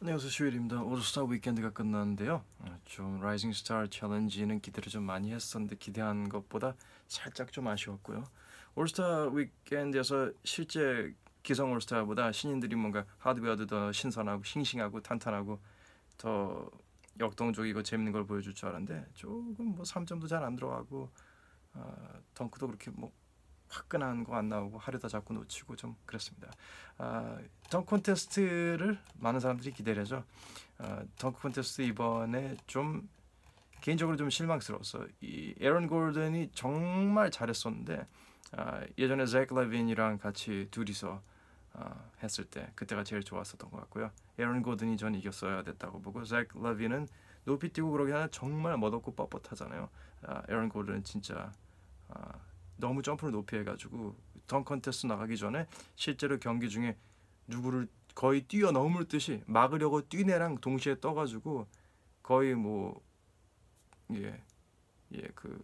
안녕하세요 네, 슈일입니다올스타 위켄드가 끝났는데요 어, 좀 라이징 스타 챌린지는 기대를 좀 많이 했었는데 기대한 것보다 살짝 좀 아쉬웠고요 올스타 위켄드에서 실제 기성 올스타보다 신인들이 뭔가 하드웨어도 더 신선하고 싱싱하고 탄탄하고 더 역동적이고 재밌는 걸 보여줄 줄 알았는데 조금 뭐 3점도 잘 안 들어가고 어, 덩크도 그렇게 뭐 화끈한 거 안 나오고 하려다 자꾸 놓치고 좀 그렇습니다. 아, 덩 콘테스트를 많은 사람들이 기대하죠. 아, 덩 콘테스트 이번에 좀 개인적으로 좀 실망스러웠어. 이 에런 골든이 정말 잘했었는데 아, 예전에 잭 라빈이랑 같이 둘이서 아, 했을 때 그때가 제일 좋았었던 것 같고요. 에런 골든이 전 이겼어야 됐다고 보고 잭 라빈은 높이 뛰고 그러긴 하나 정말 멋없고 뻣뻣하잖아요. 아, 에런 골든은 진짜 아, 너무 점프를 높이 해가지고 던 컨테스트 나가기 전에 실제로 경기 중에 누구를 거의 뛰어넘을 듯이 막으려고 뛰네랑 동시에 떠가지고 거의 뭐예 예 그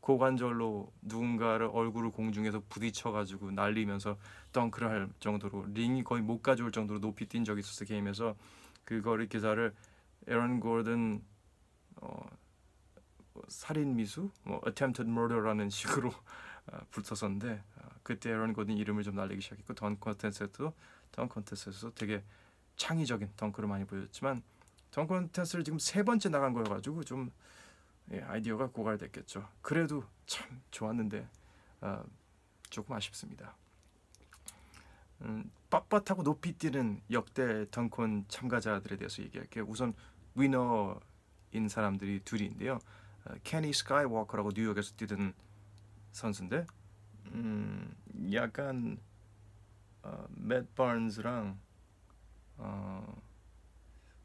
고관절로 누군가를 얼굴을 공중에서 부딪혀가지고 날리면서 덩크를 할 정도로 링이 거의 못 가져올 정도로 높이 뛴 적이 있었어 게임에서 그거를 기사를 에런 고든 어 살인 미수 뭐 attempted murder라는 식으로 붙었었는데 그때 에런 고든 이름을 좀 날리기 시작했고 던 컨텐츠에도 던 컨텐츠에서 되게 창의적인 덩크를 많이 보였지만 던 컨텐츠를 지금 세 번째 나간 거여가지고 좀 예, 아이디어가 고갈됐겠죠. 그래도 참 좋았는데 어, 조금 아쉽습니다. 음, 빳빳하고 높이 뛰는 역대 덩컨 참가자들에 대해서 얘기할게요. 우선 위너인 사람들이 둘이 인데요. 케니 스카이워커라고 뉴욕에서 뛰던 선수인데 음, 약간 어, 맷 바른즈랑 어,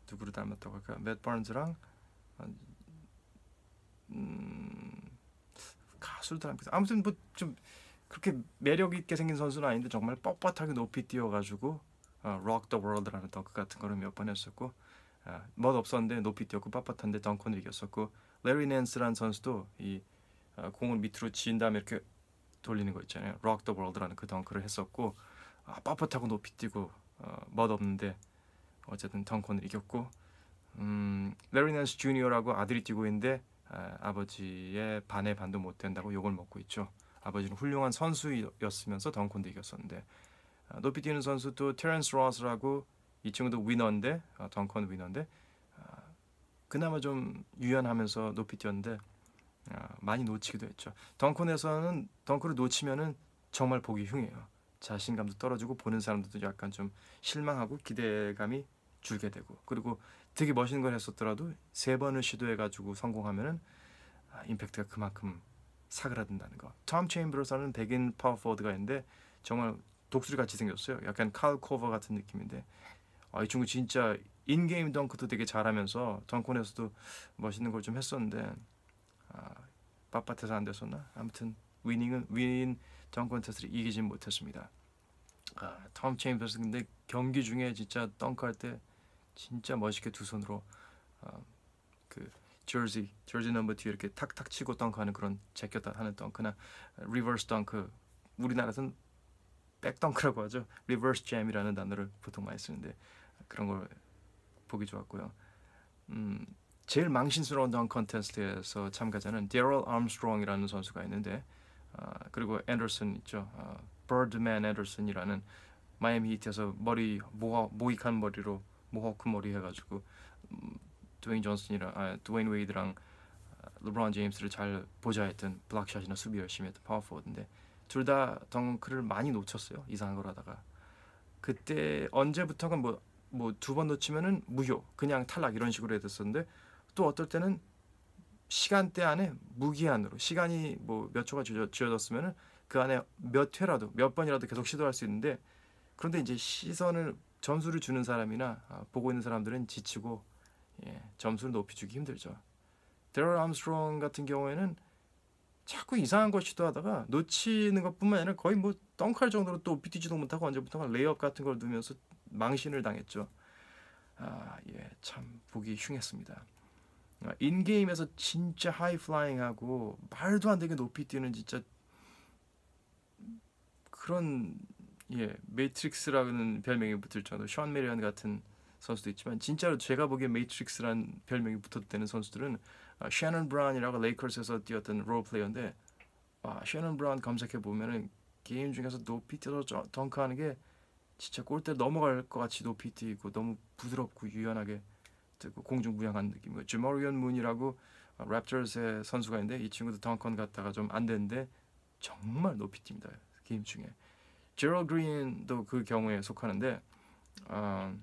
누구를 닮았다고 할까? 맷 바른즈랑 어, 음, 가수를 닮고 았 아무튼 뭐 좀 그렇게 매력 있게 생긴 선수는 아닌데 정말 뻣뻣하게 높이 뛰어가지고 어, Rock the World라는 덩크 같은 거를 몇 번 했었고 어, 아, 멋 없었는데 높이 뛰었고 빳빳한데 덩컨을 이겼었고 레리 낸스라는 선수도 이 어, 공을 밑으로 지은 다음에 이렇게 돌리는 거 있잖아요. r 더 c k t 라는그 덩크를 했었고 아, 빳빳하고 높이 뛰고 어, 멋없는데 어쨌든 덩컨을 이겼고 음, 레리 넌스 주니어라고 아들이 뛰고 있는데 아, 아버지의 반의 반도 못 된다고 욕을 먹고 있죠. 아버지는 훌륭한 선수였으면서 덩컨도 이겼었는데 아, 높이 뛰는 선수 도 테런스 로스라고 이 친구도 위너인데 아, 덩컨 위너인데 아, 그나마 좀 유연하면서 높이 뛰었는데 아, 많이 놓치기도 했죠. 덩컨에서는 덩크를 놓치면은 정말 보기 흉해요. 자신감도 떨어지고 보는 사람들도 약간 좀 실망하고 기대감이 줄게 되고 그리고 되게 멋있는 걸 했었더라도 세 번을 시도해가지고 성공하면은 아, 임팩트가 그만큼 사그라든다는 거. 톰 체인브로서는 백인 파워포워드가 있는데 정말 독수리 같이 생겼어요. 약간 칼 코버 같은 느낌인데 아, 이 친구 진짜 인게임 덩크도 되게 잘하면서 덩컨에서도 멋있는 걸 좀 했었는데 아, 빳빳해서 안 됐었나? 아무튼 위닝은 위인 정권 테스트를 이기진 못했습니다. 아, 톰 체인버스 근데 경기 중에 진짜 덩크할 때 진짜 멋있게 두 손으로 아, 그 저지 저지 넘버 뒤에 이렇게 탁탁 치고 덩크하는 그런 제꼈다 하는 덩크나 리버스 덩크 우리나라에서는 백덩크라고 하죠 리버스 잼이라는 단어를 보통 많이 쓰는데 그런 걸 보기 좋았고요 음 제일 망신스러웠던 컨테스트에서 참가자는 데럴 암스트롱이라는 선수가 있는데 어, 그리고 앤더슨 있죠. 어, 버드맨 앤더슨이라는 마이애미 히트에서 머리 모하, 모익한 머리로 모호크 머리 해가지고 음, 드웨인 존슨이랑 아, 드웨인 웨이드랑 아, 르브론 제임스를 잘 보좌했던 블락샷이나 수비 열심히 했던 파워포워드인데 둘 다 덩크를 많이 놓쳤어요 이상한 걸 하다가 그때 언제부터가 뭐뭐두번 놓치면은 무효 그냥 탈락 이런 식으로 했었는데 또 어떨 때는 시간대 안에 무기한으로 시간이 뭐 몇 초가 지어졌으면 그 안에 몇 회라도 몇 번이라도 계속 시도할 수 있는데 그런데 이제 시선을 점수를 주는 사람이나 아, 보고 있는 사람들은 지치고 예, 점수를 높이 주기 힘들죠. 데럴 암스트롱 같은 경우에는 자꾸 이상한 걸 시도하다가 놓치는 것뿐만 아니라 거의 뭐 덩크할 정도로 또 뛰지도 못하고 언제부터가 레이업 같은 걸 누면서 망신을 당했죠. 아, 예, 참 보기 흉했습니다. 어, 인게임에서 진짜 하이 플라잉하고 말도 안 되게 높이 뛰는 진짜 그런 예메트릭스라는 별명이 붙을 정도로 션 메리언 같은 선수도 있지만 진짜로 제가 보기에 매트릭스라는 별명이 붙었다는 선수들은 셰 아, 샤넌 브라운이라고 레이커스에서 뛰었던 롤플레이어인데 셰 아, 샤넌 브라운 검색해 보면은 게임 중에서 높이 뛰어서 덩크하는 게 진짜 골대 넘어갈 것 같이 높이 뛰고 너무 부드럽고 유연하게 그 공중부양한 느낌이 뭐 주머리언 문이라고 랩터스의 선수가 있는데 이 친구도 덩컨 갔다가 좀 안 되는데 정말 높이 뜁니다 게임 중에 제럴 그린도 그 경우에 속하는데 어,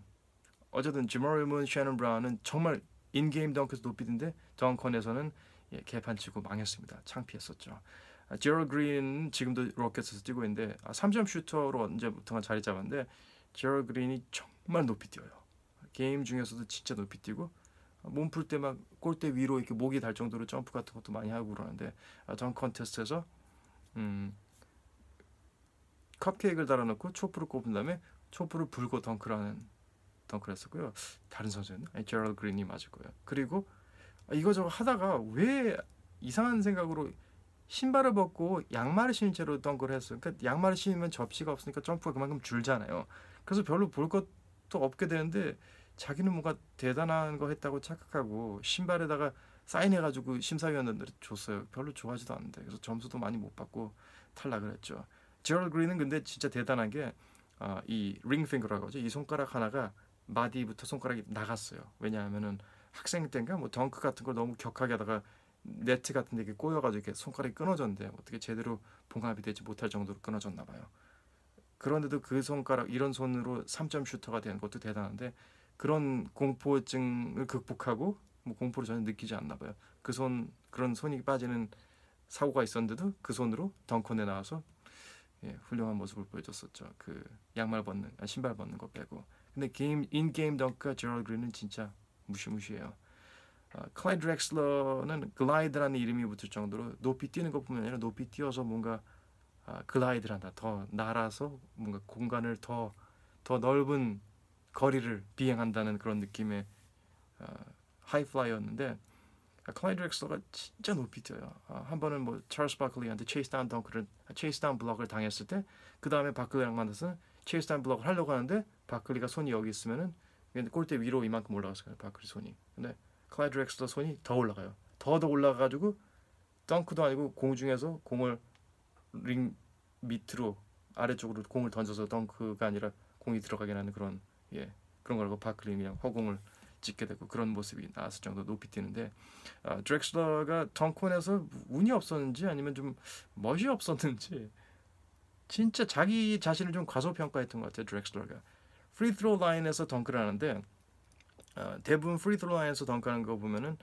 어쨌든 주머리언 문, 샤넌 브라운은 정말 인게임 덩크에서 높이 뛴데 덩컨에서는 예, 개판 치고 망했습니다 창피했었죠 아, 제럴 그린 지금도 로켓에서 뛰고 있는데 아, 3점 슈터로 언제부터가 자리 잡았는데 제럴 그린이 정말 높이 뛰어요 게임 중에서도 진짜 높이 뛰고 어, 몸풀때 막 골대 위로 이렇게 목이 달 정도로 점프 같은 것도 많이 하고 그러는데 아, 전 컨테스트에서 음, 컵케이크를 달아놓고 초프를 꼽은 다음에 초프를 불고 덩크를 하는 덩크를 했었고요. 다른 선수였나? 아니, 제럴 그린이 맞을 거예요. 그리고 아, 이거저거 하다가 왜 이상한 생각으로 신발을 벗고 양말을 신은 채로 덩크를 했어요. 그러니까 양말을 신으면 접시가 없으니까 점프가 그만큼 줄잖아요. 그래서 별로 볼 것도 없게 되는데 자기는 뭔가 대단한 거 했다고 착각하고 신발에다가 사인해가지고 심사위원들한테 줬어요. 별로 좋아하지도 않는데 그래서 점수도 많이 못 받고 탈락을 했죠. 제럴 그린은 근데 진짜 대단한 게이 어, 링핑거라고 하죠. 이 손가락 하나가 마디부터 손가락이 나갔어요. 왜냐하면은 학생 때인가 뭐 덩크 같은 걸 너무 격하게 하다가 네트 같은 데 꼬여가지고 이렇게 손가락이 끊어졌는데 어떻게 제대로 봉합이 되지 못할 정도로 끊어졌나 봐요. 그런데도 그 손가락 이런 손으로 3점 슈터가 되는 것도 대단한데 그런 공포증을 극복하고 뭐 공포를 전혀 느끼지 않나 봐요. 그 손 그런 손이 빠지는 사고가 있었는데도 그 손으로 덩컨에 나와서 예, 훌륭한 모습을 보여줬었죠. 그 양말 벗는 아, 신발 벗는 거 빼고. 근데 게임 인 게임 덩크 제럴 그린은 진짜 무시무시해요. 어, 아, 클라이 드렉슬러는 글라이드라는 이름이 붙을 정도로 높이 뛰는 것뿐만 아니라 높이 뛰어서 뭔가 아, 글라이드 한다. 더 날아서 뭔가 공간을 더 더 넓은 거리를 비행한다는 그런 느낌의 어, 하이플라이였는데 클라이 드렉슬러가 진짜 높이 뛰어요. 어, 한 번은 뭐 찰스 바클리한테 체이스 다운 덩크를 체이스 다운 블럭을 당했을 때 그 다음에 바클리랑 만나서 체이스 다운 블럭을 하려고 하는데 바클리가 손이 여기 있으면은 골대 위로 이만큼 올라갔어요. 바클리 손이. 근데 클라인 드렉슬러 손이 더 올라가요. 더 더 올라가가지고 덩크도 아니고 공중에서 공을 링 밑으로 아래쪽으로 공을 던져서 덩크가 아니라 공이 들어가게 하는 그런 예, 그런 걸 보고 파클린이랑 허공을 짓게 되고 그런 모습이 나왔을 정도 높이 뛰는데 아, 드렉슬러가 덩컨에서 운이 없었는지 아니면 좀 멋이 없었는지 진짜 자기 자신을 좀 과소평가했던 것 같아요 드렉슬러가 프리트로 라인에서 덩크를 하는데 어, 대부분 프리트로 라인에서 덩크하는 거 보면은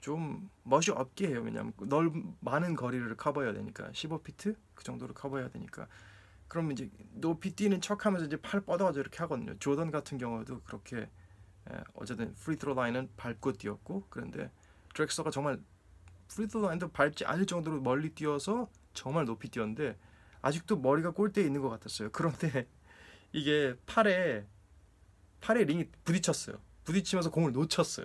좀 멋이 없게 해요 왜냐하면 넓 많은 거리를 커버해야 되니까 15피트 그 정도로 커버해야 되니까 그럼 이제 높이 뛰는 척하면서 이제 팔 뻗어가지고 이렇게 하거든요. 조던 같은 경우도 그렇게 예, 어쨌든 프리트로 라인은 밟고 뛰었고 그런데 드렉서가 정말 프리트로 라인도 밟지 않을 정도로 멀리 뛰어서 정말 높이 뛰었는데 아직도 머리가 골대에 있는 것 같았어요. 그런데 이게 팔에 팔에 링이 부딪혔어요. 부딪히면서 공을 놓쳤어요.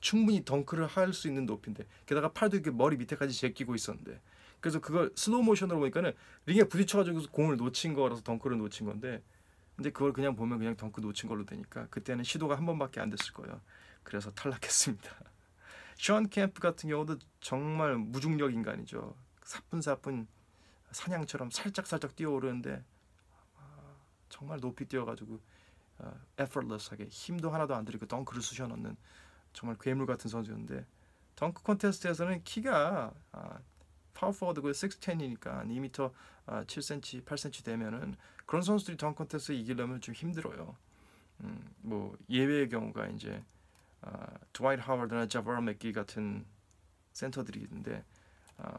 충분히 덩크를 할 수 있는 높이인데 게다가 팔도 이렇게 머리 밑에까지 제끼고 있었는데 그래서 그걸 스노우 모션으로 보니까는 링에 부딪혀가지고 공을 놓친 거라서 덩크를 놓친 건데 근데 그걸 그냥 보면 그냥 덩크 놓친 걸로 되니까 그때는 시도가 한 번밖에 안 됐을 거예요. 그래서 탈락했습니다. 션 캠프 같은 경우도 정말 무중력 인간이죠. 사뿐사뿐 사냥처럼 살짝살짝 뛰어오르는데 아, 정말 높이 뛰어가지고 아, effortless하게 힘도 하나도 안 들이고 덩크를 쑤셔 넣는 정말 괴물 같은 선수였는데 덩크 콘테스트에서는 키가 아, 파워포워드고 6'10이니까 2m 아, 7cm, 8cm 되면은 그런 선수들이 덩 컨테스트 이기려면 좀 힘들어요. 음, 뭐 예외의 경우가 이제 아, 드와이트 하워드나 자바라 맥기 같은 센터들이 있는데 아,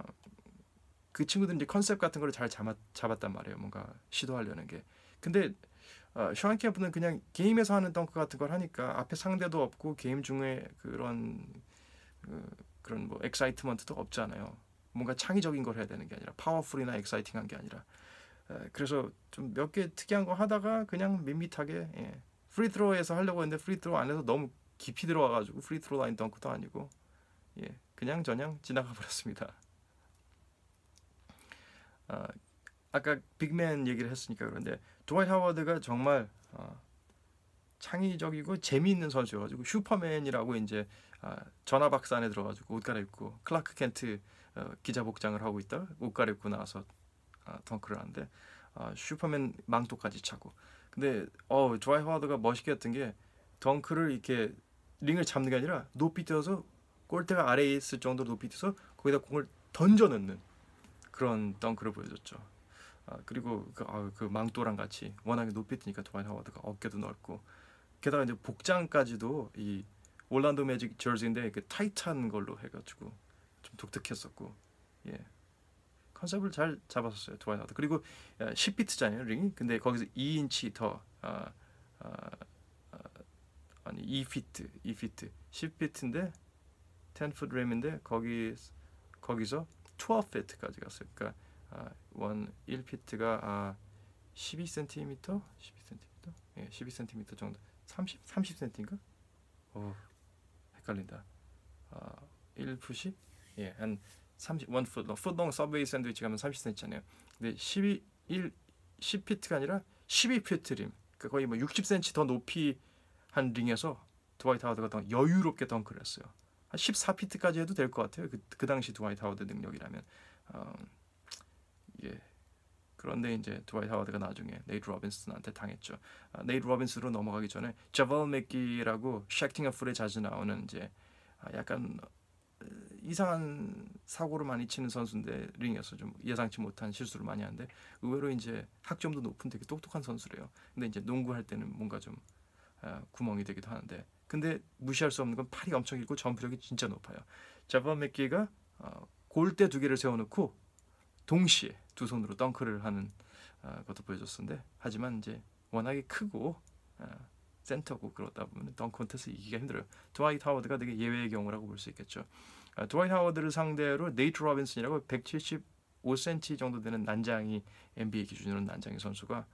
그 친구들은 이제 컨셉 같은 걸 잘 잡았, 단 말이에요. 뭔가 시도하려는 게. 근데 쇼 아, 셔한 캠프는 그냥 게임에서 하는 덩크 같은 걸 하니까 앞에 상대도 없고 게임 중에 그런 그, 런뭐 엑사이트먼트도 없잖아요. 뭔가 창의적인 걸 해야 되는 게 아니라 파워풀이나 엑사이팅한 게 아니라 그래서 좀 몇 개 특이한 거 하다가 그냥 밋밋하게 예. 프리트로에서 하려고 했는데 프리트로 안에서 너무 깊이 들어와가지고 프리트로 라인 덩크도 아니고 예 그냥 저냥 지나가 버렸습니다. 아, 아까 빅맨 얘기를 했으니까 그런데 도와이 하워드가 정말 어, 창의적이고 재미있는 선수여가지고 슈퍼맨이라고 이제 아, 전화박스 안에 들어가지고 옷 갈아입고 클라크 켄트 어, 기자 복장을 하고 있다 옷 갈아입고 나와서 아, 덩크를 하는데 아, 슈퍼맨 망토까지 차고 근데 어 드와이 하워드가 멋있게 했던 게 덩크를 이렇게 링을 잡는 게 아니라 높이 뛰어서 골대가 아래에 있을 정도로 높이 뛰어서 거기다 공을 던져 넣는 그런 덩크를 보여줬죠. 아, 그리고 그, 아, 그 망토랑 같이 워낙에 높이 뛰니까 드와이 하워드가 어깨도 넓고 게다가 이제 복장까지도 이 올란도 매직 저지인데 그 타이트한 걸로 해가지고 좀 독특했었고 예. 컨셉을 잘 잡았었어요 두바이나드 그리고 10비트잖아요 어, 링이 근데 거기서 2인치 더 아, 어, 어, 아, 아, 니 2피트 2피트 10피트인데 1 0트 램인데 거기 거기서 12피트까지 갔어요 그러니까 아, 1피트가 아, 12cm 12cm 예 12cm 정도 30 30cm인가 오 헷갈린다 아, 1풋시 예, 한 30, 원 풋, 풋롱 서브웨이 샌드위치 가면 30cm잖아요. 근데 12, 1, 10피트가 아니라 12피트 림. 그러니까 거의 뭐 60cm 더 높이 한 링에서 드와이트 하워드가 더 여유롭게 덩크를 했어요. 한 14피트까지 해도 될 것 같아요. 그, 그 당시 드와이트 하워드 능력이라면. 어, 예. 그런데 이제 드와이트 하워드가 나중에 네이트 로빈슨한테 당했죠. 아, 네이트 로빈슨으로 넘어가기 전에 자벌 맥기라고 쉑팅어풀에 자주 나오는 이제 아, 약간 이상한 사고를 많이 치는 선수인데 링에서 좀 예상치 못한 실수를 많이 하는데 의외로 이제 학점도 높은 되게 똑똑한 선수래요. 근데 이제 농구할 때는 뭔가 좀 아, 구멍이 되기도 하는데 근데 무시할 수 없는 건 팔이 엄청 길고 점프력이 진짜 높아요. 자바 맥기가 어, 골대 두 개를 세워놓고 동시에 두 손으로 덩크를 하는 아, 것도 보여줬었는데 하지만 이제 워낙에 크고 아, 센터고 그러다 보면 던 콘테스트 이기가 기 힘들어요. 드와이트 하워드가 되게 예외의 경우라고 볼 수 있겠죠. 아, 드와이트 하워드를 상대로 네이트 로빈슨이라고 175cm 정도 되는 난장이 NBA 기준으로는 난장이 선수가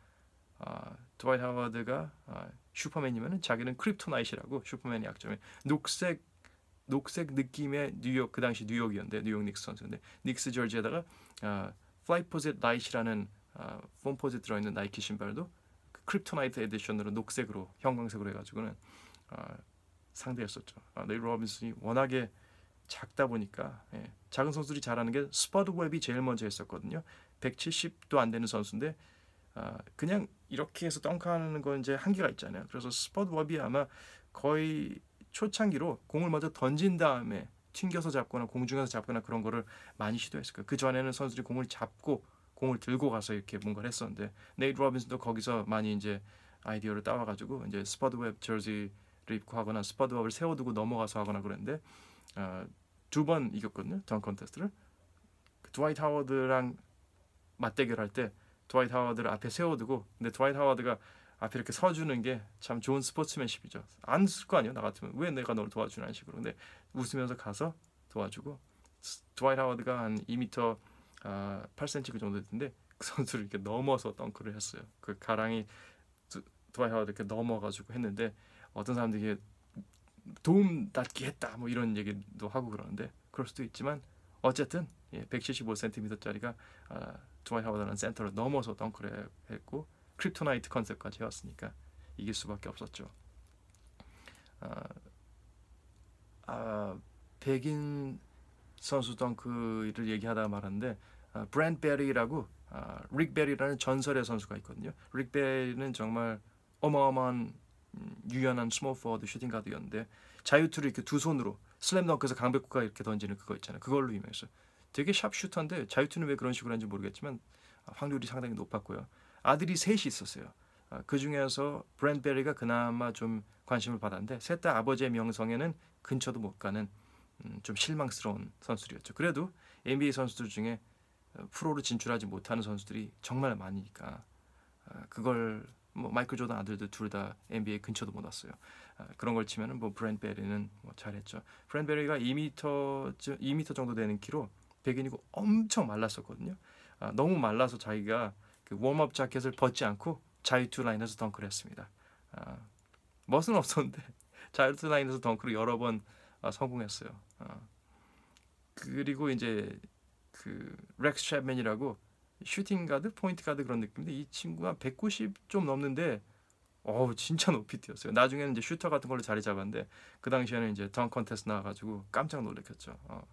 아, 드와이트 하워드가 아, 슈퍼맨이면 자기는 크립토나이트라고 슈퍼맨의 약점이 녹색 녹색 느낌의 뉴욕 그 당시 뉴욕이었는데 뉴욕 닉스 선수인데 닉스 절지에다가 아, 플라이포젯 라이트라는 아, 폼포즈 들어있는 나이키 신발도 크립토나이트 에디션으로 녹색으로 형광색으로 해가지고는 어, 상대였었죠. 아, 네일 로빈슨이 워낙에 작다 보니까 예, 작은 선수들이 잘하는 게 스퍼드 웹이 제일 먼저 했었거든요. 170도 안 되는 선수인데 아, 그냥 이렇게 해서 덩크하는 건 이제 한계가 있잖아요. 그래서 스퍼드 웹이 아마 거의 초창기로 공을 먼저 던진 다음에 튕겨서 잡거나 공중에서 잡거나 그런 거를 많이 시도했을 거예요. 그 전에는 선수들이 공을 잡고 공을 들고 가서 이렇게 뭔가를 했었는데 네이트 로빈슨도 거기서 많이 이제 아이디어를 따와가지고 이제 스퍼드웹 저지를 입고 하거나 스퍼드웹을 세워두고 넘어가서 하거나 그랬는데 어, 아, 두번 이겼거든요 던 컨테스트를 그 드와이트 하워드랑 맞대결할 때 드와이트 하워드를 앞에 세워두고 근데 드와이트 하워드가 앞에 이렇게 서주는 게 참 좋은 스포츠맨십이죠 안 쓸 거 아니에요 나 같으면 왜 내가 너를 도와주는 식으로 근데 웃으면서 가서 도와주고 드와이트 하워드가 한2터 아, 8cm 정도 됐는데 그 선수를 이렇게 넘어서 덩크를 했어요. 그 가랑이 두바이 하워 이렇게 넘어가지고 했는데 어떤 사람들이 도움 닫기 했다 뭐 이런 얘기도 하고 그러는데 그럴 수도 있지만 어쨌든 예, 175cm짜리가 아, 두바이 하워라는 센터를 넘어서 덩크를 했고 크립토나이트 컨셉까지 해왔으니까 이길 수밖에 없었죠. 아, 아 백인 선수 덩크를 그 얘기하다 말았는데 아, 브랜드 베리라고 아, 릭 베리라는 전설의 선수가 있거든요. 릭 베리는 정말 어마어마한 음, 유연한 스몰 포워드 슈팅 가드였는데 자유투를 이렇게 두 손으로 슬램덩크에서 강백구가 이렇게 던지는 그거 있잖아요. 그걸로 유명했어. 요 되게 샵 슈터인데 자유투는 왜 그런 식으로 하는지 모르겠지만 확률이 상당히 높았고요. 아들이 셋이 있었어요. 아, 그 중에서 브랜베리가 그나마 좀 관심을 받았는데 셋 다 아버지의 명성에는 근처도 못 가는 음, 좀 실망스러운 선수들이었죠. 그래도 NBA 선수들 중에 어, 프로로 진출하지 못하는 선수들이 정말 많으니까 아, 그걸 뭐 마이클 조던 아들도둘 다 NBA 근처도 못 왔어요. 아, 그런 걸 치면은 뭐 브랜 베리는 뭐 잘했죠. 브랜 베리가 2 m 2미 정도 되는 키로 백인이고 엄청 말랐었거든요. 아, 너무 말라서 자기가 그 웜업 자켓을 벗지 않고 자유투 라인에서 덩크를 했습니다. 멋은 없었는데 자유투 라인에서 덩크를 여러 번 아, 성공했어요. 어. 그리고 이제 그 렉스 챕맨이라고 슈팅 가드, 포인트 가드 그런 느낌인데 이 친구가 190 좀 넘는데 어우 진짜 높이 뛰었어요. 나중에는 이제 슈터 같은 걸로 자리 잡았는데 그 당시에는 이제 던 컨테스트 나와가지고 깜짝 놀랐겠죠. 어.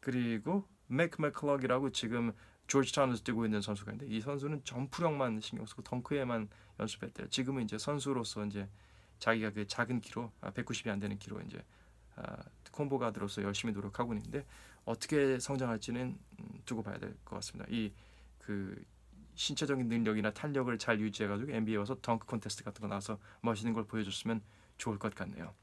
그리고 맥크 맥클럭이라고 지금 조지타운에서 뛰고 있는 선수가 있는데 이 선수는 점프력만 신경 쓰고 덩크에만 연습했대요. 지금은 이제 선수로서 이제 자기가 그 작은 키로 190이 아, 안 되는 키로 이제 아, 콤보가 들어서 열심히 노력하고 있는데 어떻게 성장할지는 음, 두고 봐야 될 것 같습니다. 이 그 신체적인 능력이나 탄력을 잘 유지해가지고 NBA 와서 덩크 콘테스트 같은 거 나와서 멋있는 걸 보여줬으면 좋을 것 같네요.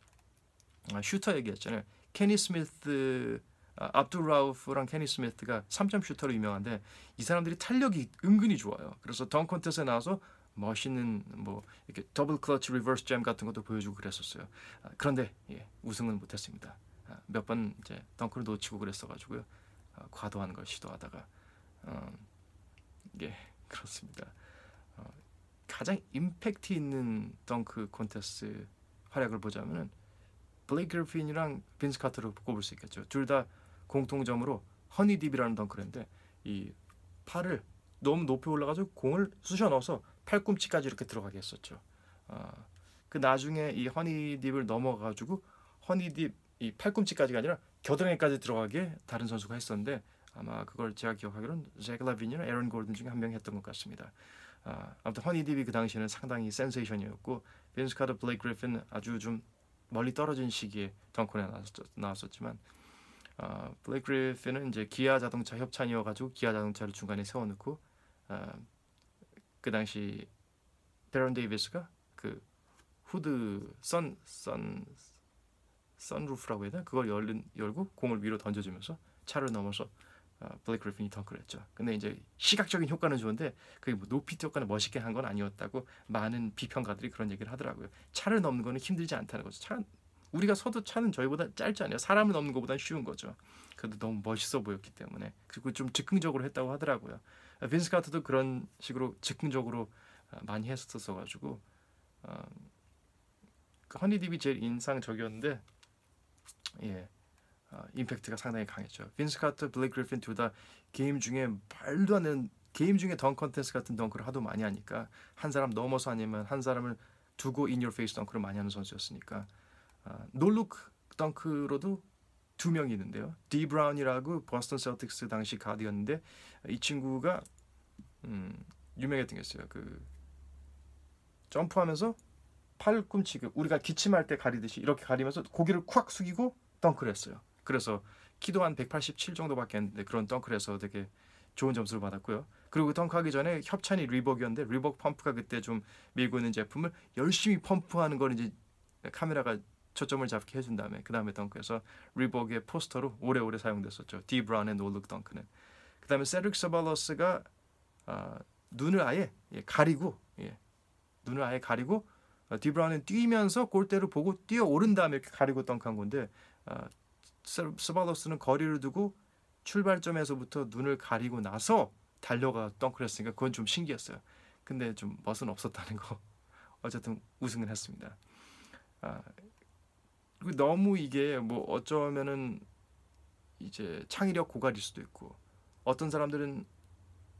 아, 슈터 얘기했잖아요. 케니 스미스, 아, 압둘 라우프랑 케니 스미스가 3점 슈터로 유명한데 이 사람들이 탄력이 은근히 좋아요. 그래서 덩크 콘테스트에 나와서 멋있는 뭐 이렇게 더블 클러치 리버스 잼 같은 것도 보여주고 그랬었어요. 아, 그런데 예, 우승은 못했습니다. 아, 몇번 이제 덩크를 놓치고 그랬어가지고요. 아, 과도한 걸 시도하다가 음, 예, 어, 예 그렇습니다. 가장 임팩트 있는 덩크 콘테스트 활약을 보자면은 블레이크 그핀이랑 빈스 카터를 꼽을 수 있겠죠. 둘 다 공통점으로 허니딥이라는 덩크인데 이 팔을 너무 높이 올라가지고 공을 쑤셔 넣어서 팔꿈치까지 이렇게 들어가게 했었죠. 어, 그 나중에 이 허니딥을 넘어가지고 허니딥 이 팔꿈치까지가 아니라 겨드랑이까지 들어가게 다른 선수가 했었는데 아마 그걸 제가 기억하기로는 잭 라빈이나 에런 골든 중에 한 명이 했던 것 같습니다. 아, 아무튼 허니딥이 그 당시에는 상당히 센세이션이었고 빈스 카드 블레이크 그리핀 아주 좀 멀리 떨어진 시기에 덩컨에 나왔었, 지만 아, 블레이크 그리핀은 이제 기아 자동차 협찬이어가지고 기아 자동차를 중간에 세워놓고 아, 그 당시 베런 데이비스가 그 후드 선선 선루프라고 해야 되나 그걸 열는 열고 공을 위로 던져주면서 차를 넘어서 어, 블랙 그리핀이 덩크를 했죠. 근데 이제 시각적인 효과는 좋은데 그게 뭐 높이 뛰어가는 멋있게 한 건 아니었다고 많은 비평가들이 그런 얘기를 하더라고요. 차를 넘는 거는 힘들지 않다는 거죠. 차 우리가 서도 차는 저희보다 짧지 않아요. 사람을 넘는 것보단 쉬운 거죠. 그래도 너무 멋있어 보였기 때문에 그리고 좀 즉흥적으로 했다고 하더라고요. 빈스 카터도 그런 식으로 즉흥적으로 어, 많이 했었어 가지고 어, 그 허니딥이 제일 인상적이었는데 예 어, 임팩트가 상당히 강했죠. 빈스 카터, 블랙 그리핀 둘다 게임 중에 말도 안 되는 게임 중에 던 컨텐츠 같은 덩크를 하도 많이 하니까 한 사람 넘어서 아니면 한 사람을 두고 인 y o 페이스 덩크를 많이 하는 선수였으니까 어, 노룩 덩크로도 두 명이 있는데요. 디 브라운이라고 보스턴 셀틱스 당시 가드였는데 이 친구가 음, 유명했던 게 있어요. 그 점프하면서 팔꿈치가 우리가 기침할 때 가리듯이 이렇게 가리면서 고개를콱 숙이고 덩크를 했어요. 그래서 키도 한 187 정도밖에 안 되는데 그런 덩크를 해서 되게 좋은 점수를 받았고요. 그리고 그 덩크하기 전에 협찬이 리버이었는데리버 펌프가 그때 좀 밀고 있는 제품을 열심히 펌프하는 거는 이제 카메라가 초점을 잡게 해준 다음에 그 다음에 덩크에서 리복의 포스터로 오래오래 사용됐었죠. 디 브라운의 노룩 덩크는. 그 다음에 세릭 서발러스가 어, 눈을 아예 예, 가리고 예, 눈을 아예 가리고 어, 디 브라운은 뛰면서 골대를 보고 뛰어 오른 다음에 이렇게 가리고 덩크한 건데 어, 아, 서바더스는 거리를 두고 출발점에서부터 눈을 가리고 나서 달려가 덩크를 했으니까 그건 좀 신기했어요. 근데 좀 멋은 없었다는 거. 어쨌든 우승을 했습니다. 아, 그 너무 이게 뭐 어쩌면은 이제 창의력 고갈일 수도 있고 어떤 사람들은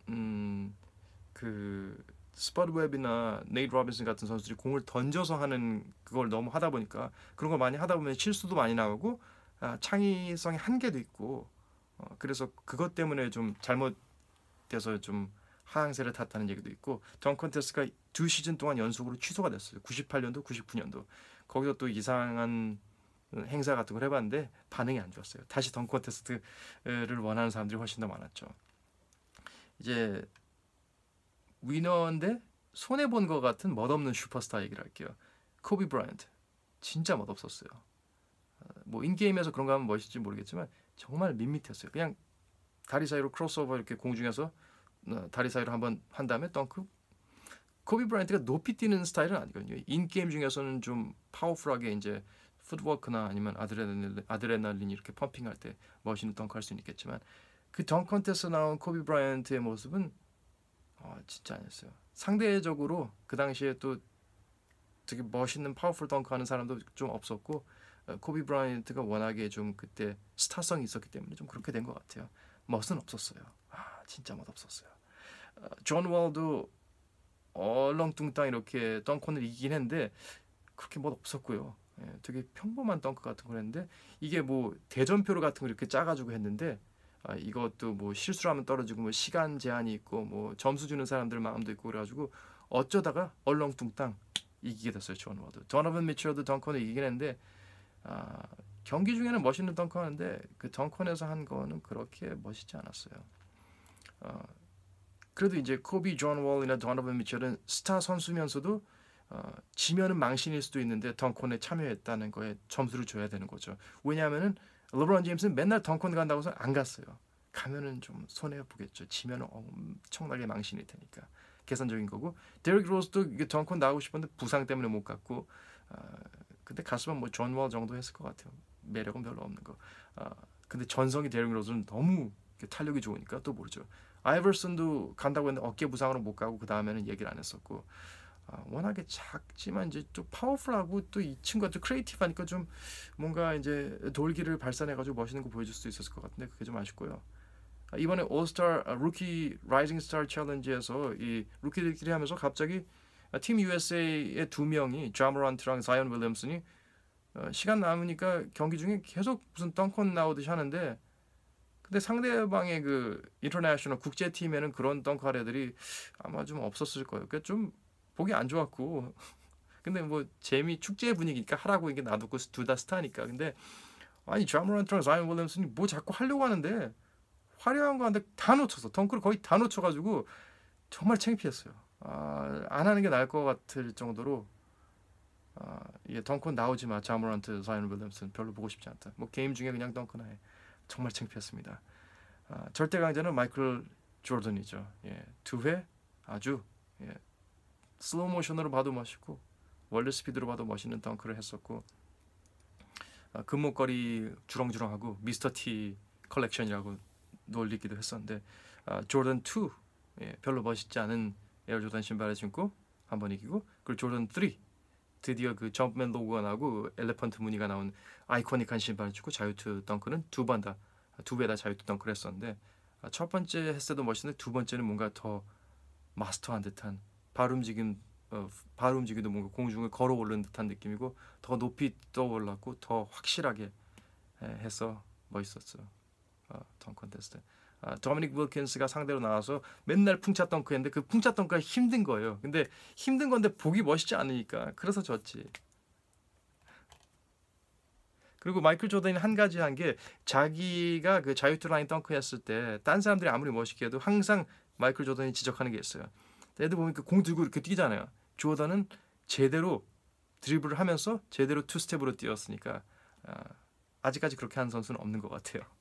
음 그 스퍼드 웹이나 네이트 로빈슨 같은 선수들이 공을 던져서 하는 그걸 너무 하다 보니까 그런 걸 많이 하다 보면 실수도 많이 나오고 아, 창의성의 한계도 있고 어, 그래서 그것 때문에 좀 잘못돼서 좀 하향세를 탔다는 얘기도 있고 덩컨 테스트가 두 시즌 동안 연속으로 취소가 됐어요. 98년도, 99년도 거기서 또 이상한 행사 같은 걸 해봤는데 반응이 안 좋았어요. 다시 던 콘테스트를 원하는 사람들이 훨씬 더 많았죠. 이제 위너인데 손해 본 것 같은 멋없는 슈퍼스타 얘기를 할게요. 코비 브라이언트 진짜 멋없었어요. 뭐 인게임에서 그런 거 하면 멋있지 모르겠지만 정말 밋밋했어요. 그냥 다리 사이로 크로스오버 이렇게 공중에서 어, 다리 사이로 한번 한 다음에 덩크. 코비 브라이언트가 높이 뛰는 스타일은 아니거든요. 인게임 중에서는 좀 파워풀하게 이제 풋워크나 아니면 아드레날린, 아드레날린 이렇게 펌핑할 때 멋있는 덩크할 수는 있겠지만 그 덩컨테스트 나온 코비 브라이언트의 모습은 어, 진짜 아니었어요. 상대적으로 그 당시에 또 되게 멋있는 파워풀 덩크하는 사람도 좀 없었고 어, 코비 브라이언트가 워낙에 좀 그때 스타성이 있었기 때문에 좀 그렇게 된 것 같아요. 멋은 없었어요. 아 진짜 멋 없었어요. 어, 존 월도 얼렁뚱땅 이렇게 덩컨을 이긴 했는데 그렇게 멋 없었고요. 예, 되게 평범한 덩크 같은 거했는데 이게 뭐 대전표로 같은 걸 이렇게 짜가지고 했는데 아, 이것도 뭐 실수를 하면 떨어지고 뭐 시간 제한이 있고 뭐 점수 주는 사람들 마음도 있고 그래가지고 어쩌다가 얼렁뚱땅 이기게 됐어요 존 워드 도너반 미첼도 덩컨을 이기긴 했는데 아, 경기 중에는 멋있는 덩컨인데 그 덩컨에서 한 거는 그렇게 멋있지 않았어요 어, 그래도 이제 코비 존 월이나 도너반 미첼은 스타 선수면서도 어, 지면은 망신일 수도 있는데 덩컨에 참여했다는 거에 점수를 줘야 되는 거죠. 왜냐하면은 르브론 제임스는 맨날 덩컨 간다고 해서 안 갔어요. 가면은 좀 손해 보겠죠. 지면은 엄청나게 망신일 테니까 계산적인 거고 데릭 로스도 덩컨 나오고 싶은데 부상 때문에 못 갔고 어, 근데 가수만 뭐존월 정도 했을 것 같아요. 매력은 별로 없는 거. 어, 근데 전성이 데릭 로스는 너무 탄력이 좋으니까 또 모르죠. 아이버슨도 간다고 했는데 어깨 부상으로 못 가고 그 다음에는 얘기를 안 했었고 아, 워낙에 작지만 이제 좀 파워풀하고 또 이 친구가 또 크리에이티브하니까 좀 뭔가 이제 돌기를 발산해가지고 멋있는 거 보여줄 수 있었을 것 같은데 그게 좀 아쉽고요. 아, 이번에 올스타 아, 루키 라이징 스타 챌린지에서 이 루키들끼리 하면서 갑자기 아, 팀 USA의 두 명이 자머란트랑 사이언 윌리엄슨이 어, 시간 남으니까 경기 중에 계속 무슨 덩컨 나오듯이 하는데 근데 상대방의 그 인터내셔널 국제팀에는 그런 덩크 아래들이 아마 좀 없었을 거예요. 그러니까 보기 안 좋았고 근데 뭐 재미 축제 분위기니까 하라고 이게 놔두고 둘다 스타니까 근데 아니 자모란트랑 자이언 윌리엄슨이 뭐 자꾸 하려고 하는데 화려한 거한테다놓쳐서 덩크를 거의 다 놓쳐가지고 정말 창피했어요 아, 안 하는 게 나을 것 같을 정도로 아, 이게 덩크 나오지 마. 자모란트, 사이언 윌리엄슨 별로 보고 싶지 않다. 뭐 게임 중에 그냥 덩크나에 정말 창피했습니다. 아, 절대 강자는 마이클 조던이죠. 예, 두회 아주 예, 슬로우 모션으로 봐도 멋있고 원래 스피드로 봐도 멋있는 덩크를 했었고 어, 금목걸이 주렁주렁하고 미스터 티 컬렉션이라고 놀리기도 했었는데 어, 조던 2 예, 별로 멋있지 않은 에어 조던 신발을 신고 한번 이기고 그리고 조던 3 드디어 그 점프맨 로고가 나고 엘레펀트 무늬가 나온 아이코닉한 신발을 신고 자유투 덩크는 두 번 다 두 배 다 자유투 덩크를 했었는데 아, 첫 번째 했을 때도 멋있는데 두 번째는 뭔가 더 마스터한 듯한 발 움직임 어, 발 움직임도 뭔가 공중을 걸어 오른 듯한 느낌이고 더 높이 떠올랐고 더 확실하게 에, 해서 멋있었어. 어, 덩컨테스트. 아, 도미닉 윌킨스가 상대로 나와서 맨날 풍차 덩크 했는데 그 풍차 덩크가 힘든 거예요. 근데 힘든 건데 보기 멋있지 않으니까 그래서 졌지. 그리고 마이클 조던이 한 가지 한 게 자기가 그 자유투 라인 덩크 했을 때 딴 사람들이 아무리 멋있게 해도 항상 마이클 조던이 지적하는 게 있어요. 애들 보면 공 들고 이렇게 뛰잖아요. 조던은 제대로 드리블을 하면서 제대로 투 스텝으로 뛰었으니까 아, 아직까지 그렇게 한 선수는 없는 것 같아요.